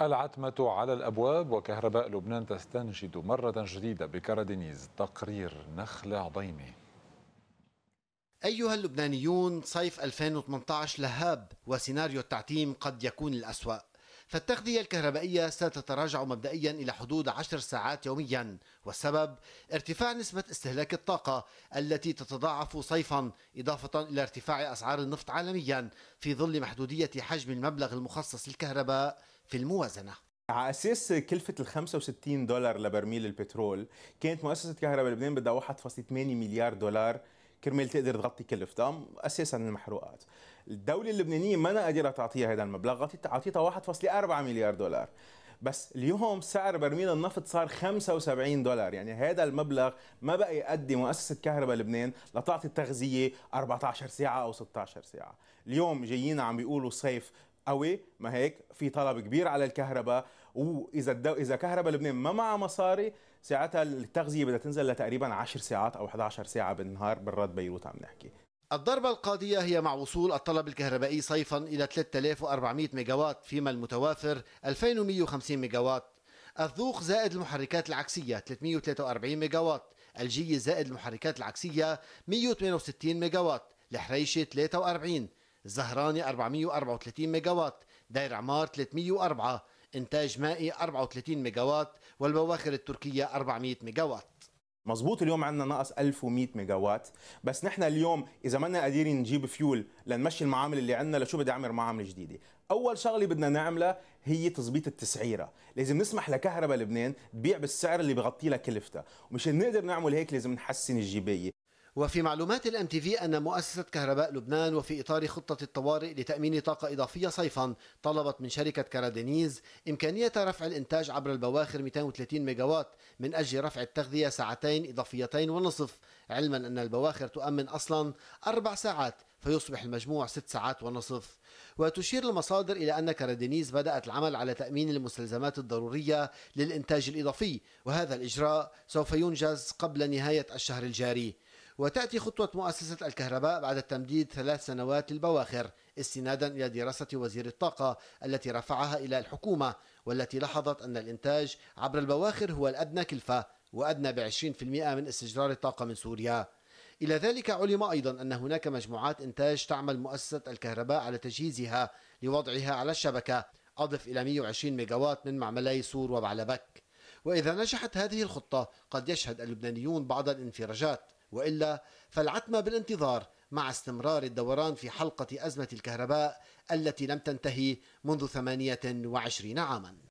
العتمة على الأبواب وكهرباء لبنان تستنشد مرة جديدة بكارادينيز تقرير نخل عضيمي أيها اللبنانيون صيف 2018 لهاب وسيناريو التعتيم قد يكون الأسوأ فالتغذية الكهربائية ستتراجع مبدئيا إلى حدود 10 ساعات يوميا والسبب ارتفاع نسبة استهلاك الطاقة التي تتضاعف صيفا إضافة إلى ارتفاع أسعار النفط عالميا في ظل محدودية حجم المبلغ المخصص للكهرباء في الموازنة على اساس كلفه ال 65 دولار لبرميل البترول كانت مؤسسه كهرباء لبنان بدها 1.8 مليار دولار كرمال تقدر تغطي كل الفتام اساسا المحروقات الدوله اللبنانيه ما قادره تعطيها هذا المبلغ اعطيتها 1.4 مليار دولار بس اليوم سعر برميل النفط صار 75 دولار يعني هذا المبلغ ما بقى يأدي مؤسسة كهرباء لبنان لتعطي التغذية 14 ساعة أو 16 ساعة اليوم جايين عم بيقولوا صيف قوي ما هيك في طلب كبير على الكهرباء واذا الدو... اذا كهرباء لبنان ما معها مصاري ساعتها التغذيه بدها تنزل لتقريبا 10 ساعات او 11 ساعه بالنهار برات بيروت عم نحكي الضربة القاضية هي مع وصول الطلب الكهربائي صيفا إلى 3400 ميجاوات فيما المتوافر 2150 ميجاوات الذوق زائد المحركات العكسية 343 ميجاوات الجية زائد المحركات العكسية 168 ميجاوات الحريشة 43 الزهراني 434 ميجاوات دير عمار 304 إنتاج مائي 34 ميجاوات والبواخر التركية 400 ميجاوات مظبوط اليوم عندنا نقص 1100 ميجاوات بس نحن اليوم اذا ما قادرين نجيب فيول لنمشي المعامل اللي عندنا لشو بدي اعمل معامل جديده اول شغله بدنا نعملها هي تظبيط التسعيره لازم نسمح لكهرباء لبنان تبيع بالسعر اللي بغطي لها كلفتها ومشان نقدر نعمل هيك لازم نحسن الجيبيه وفي معلومات الام تي في ان مؤسسه كهرباء لبنان وفي اطار خطه الطوارئ لتامين طاقه اضافيه صيفا طلبت من شركه كارادينيز امكانيه رفع الانتاج عبر البواخر 230 ميجاوات من اجل رفع التغذيه ساعتين اضافيتين ونصف علما ان البواخر تؤمن اصلا اربع ساعات فيصبح المجموع ست ساعات ونصف وتشير المصادر إلى أن كارادينيز بدأت العمل على تأمين المستلزمات الضرورية للإنتاج الإضافي وهذا الإجراء سوف ينجز قبل نهاية الشهر الجاري وتأتي خطوة مؤسسة الكهرباء بعد تمديد ثلاث سنوات للبواخر استنادا إلى دراسة وزير الطاقة التي رفعها إلى الحكومة والتي لاحظت أن الإنتاج عبر البواخر هو الأدنى كلفة وأدنى ب 20% من استجرار الطاقة من سوريا إلى ذلك علم أيضا أن هناك مجموعات إنتاج تعمل مؤسسة الكهرباء على تجهيزها لوضعها على الشبكة أضف إلى 120 ميجاوات من معملي سور وبعلبك وإذا نجحت هذه الخطة قد يشهد اللبنانيون بعض الانفراجات والا فالعتمه بالانتظار مع استمرار الدوران في حلقه ازمه الكهرباء التي لم تنتهي منذ 28 عاما